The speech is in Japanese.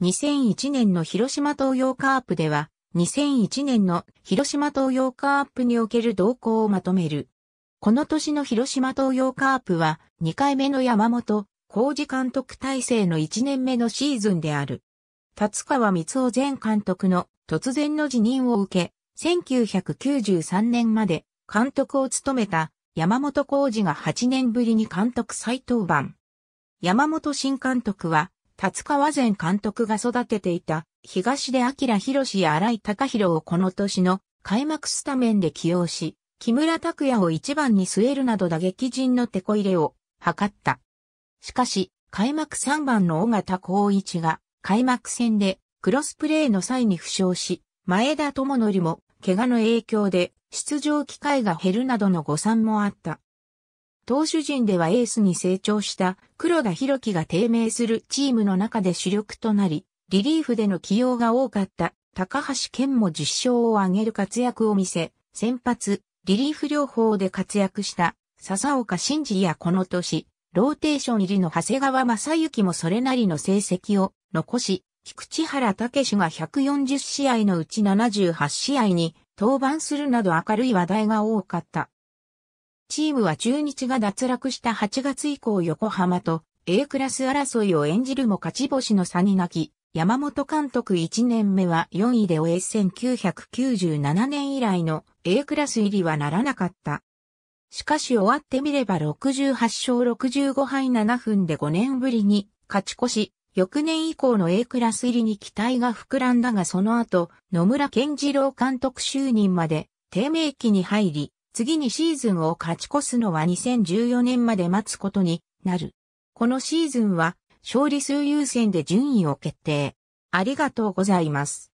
2001年の広島東洋カープでは、2001年の広島東洋カープにおける動向をまとめる。この年の広島東洋カープは、2回目の山本、工事監督体制の1年目のシーズンである。立川光夫前監督の突然の辞任を受け、1993年まで監督を務めた山本浩二が8年ぶりに監督再登板。山本新監督は達川前監督が育てていた東出明宏や荒井隆弘をこの年の開幕スタメンで起用し、木村拓也を一番に据えるなど打撃陣の手こ入れを図った。しかし、開幕3番の尾形光一が開幕戦でクロスプレーの際に負傷し、前田智則も怪我の影響で出場機会が減るなどの誤算もあった。投手陣ではエースに成長した黒田博樹が低迷するチームの中で主力となり、リリーフでの起用が多かった高橋健も10勝を挙げる活躍を見せ、先発、リリーフ両方で活躍した笹岡慎二やこの年、ローテーション入りの長谷川正幸もそれなりの成績を残し、菊池原武が140試合のうち78試合に登板するなど明るい話題が多かった。チームは中日が脱落した8月以降横浜と A クラス争いを演じるも勝ち星の差に泣き、山本監督1年目は4位で終え1997年以来の A クラス入りはならなかった。しかし終わってみれば68勝65敗7分で5年ぶりに勝ち越し、翌年以降の A クラス入りに期待が膨らんだがその後、野村健次郎監督就任まで低迷期に入り、次にシーズンを勝ち越すのは2014年まで待つことになる。このシーズンは勝利数優先で順位を決定。ありがとうございます。